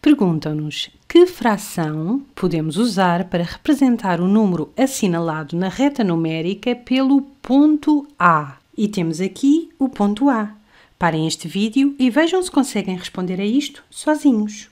Perguntam-nos que fração podemos usar para representar o número assinalado na reta numérica pelo ponto A. E temos aqui o ponto A. Parem este vídeo e vejam se conseguem responder a isto sozinhos.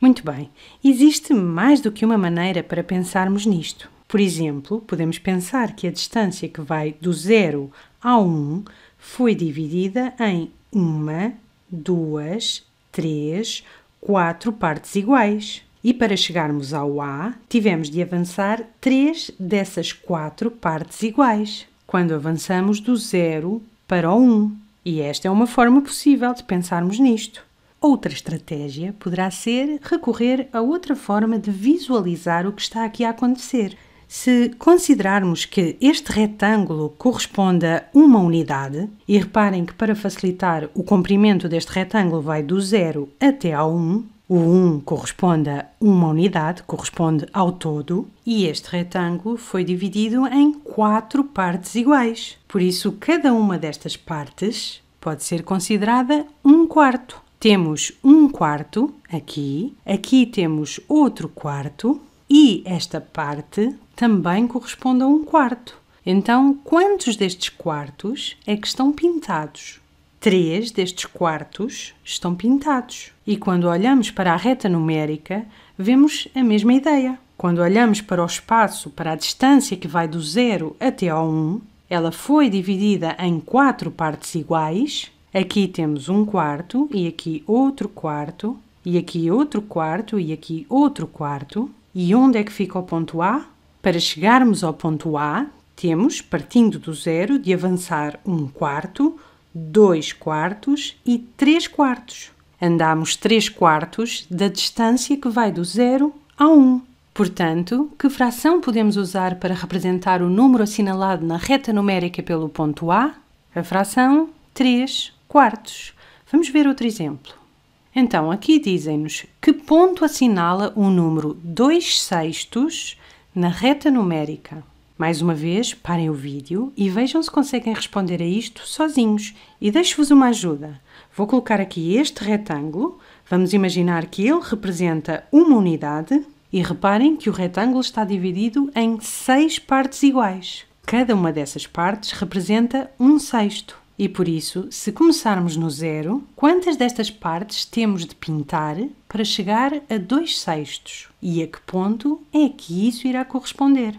Muito bem, existe mais do que uma maneira para pensarmos nisto. Por exemplo, podemos pensar que a distância que vai do 0 ao 1 um foi dividida em 1, 2, 3 quatro partes iguais. E para chegarmos ao A, tivemos de avançar três dessas quatro partes iguais, quando avançamos do zero para o 1. Um. E esta é uma forma possível de pensarmos nisto. Outra estratégia poderá ser recorrer a outra forma de visualizar o que está aqui a acontecer, se considerarmos que este retângulo corresponde a uma unidade, e reparem que para facilitar o comprimento deste retângulo vai do 0 até ao 1, o 1 corresponde a uma unidade, corresponde ao todo, e este retângulo foi dividido em quatro partes iguais. Por isso, cada uma destas partes pode ser considerada um quarto. Temos um quarto aqui, aqui temos outro quarto, e esta parte também corresponde a um quarto. Então, quantos destes quartos é que estão pintados? Três destes quartos estão pintados. E quando olhamos para a reta numérica, vemos a mesma ideia. Quando olhamos para o espaço, para a distância que vai do zero até ao 1, um, ela foi dividida em quatro partes iguais. Aqui temos um quarto, e aqui outro quarto, e aqui outro quarto, e aqui outro quarto. E onde é que fica o ponto A? Para chegarmos ao ponto A, temos, partindo do zero, de avançar um quarto, dois quartos e três quartos. Andamos três quartos da distância que vai do zero a Um. Portanto, que fração podemos usar para representar o número assinalado na reta numérica pelo ponto A? A fração 3 quartos. Vamos ver outro exemplo. Então, aqui dizem-nos que ponto assinala o número 2 sextos na reta numérica. Mais uma vez, parem o vídeo e vejam se conseguem responder a isto sozinhos. E deixo-vos uma ajuda. Vou colocar aqui este retângulo. Vamos imaginar que ele representa uma unidade. E reparem que o retângulo está dividido em seis partes iguais. Cada uma dessas partes representa um sexto. E por isso, se começarmos no zero, quantas destas partes temos de pintar para chegar a 2 sextos? E a que ponto é que isso irá corresponder?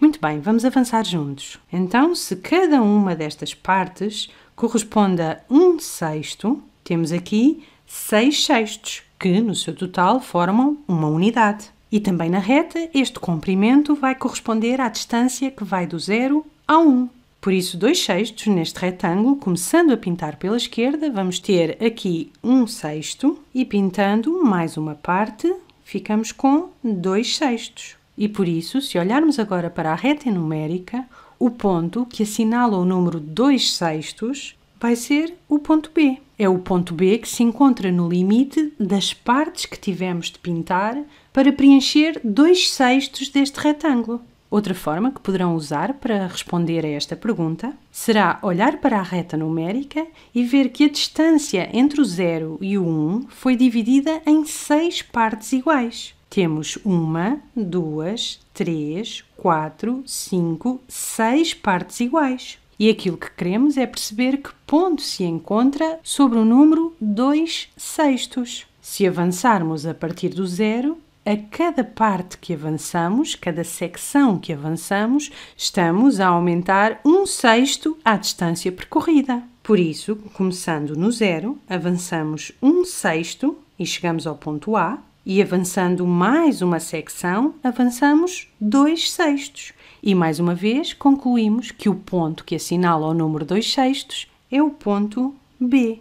Muito bem, vamos avançar juntos. Então, se cada uma destas partes corresponde a 1 um sexto, temos aqui 6 sextos, que no seu total formam uma unidade. E também na reta, este comprimento vai corresponder à distância que vai do zero a 1. Um. Por isso, dois sextos neste retângulo, começando a pintar pela esquerda, vamos ter aqui um sexto e pintando mais uma parte, ficamos com dois sextos. E por isso, se olharmos agora para a reta numérica, o ponto que assinala o número 2 sextos vai ser o ponto B. É o ponto B que se encontra no limite das partes que tivemos de pintar para preencher 2 sextos deste retângulo. Outra forma que poderão usar para responder a esta pergunta será olhar para a reta numérica e ver que a distância entre o 0 e o 1 um foi dividida em 6 partes iguais. Temos uma, duas, três, quatro, cinco, seis partes iguais. E aquilo que queremos é perceber que ponto se encontra sobre o número 2 sextos. Se avançarmos a partir do zero, a cada parte que avançamos, cada secção que avançamos, estamos a aumentar um sexto à distância percorrida. Por isso, começando no zero, avançamos um sexto e chegamos ao ponto A, e avançando mais uma secção, avançamos dois sextos. E mais uma vez concluímos que o ponto que assinala o número dois sextos é o ponto B.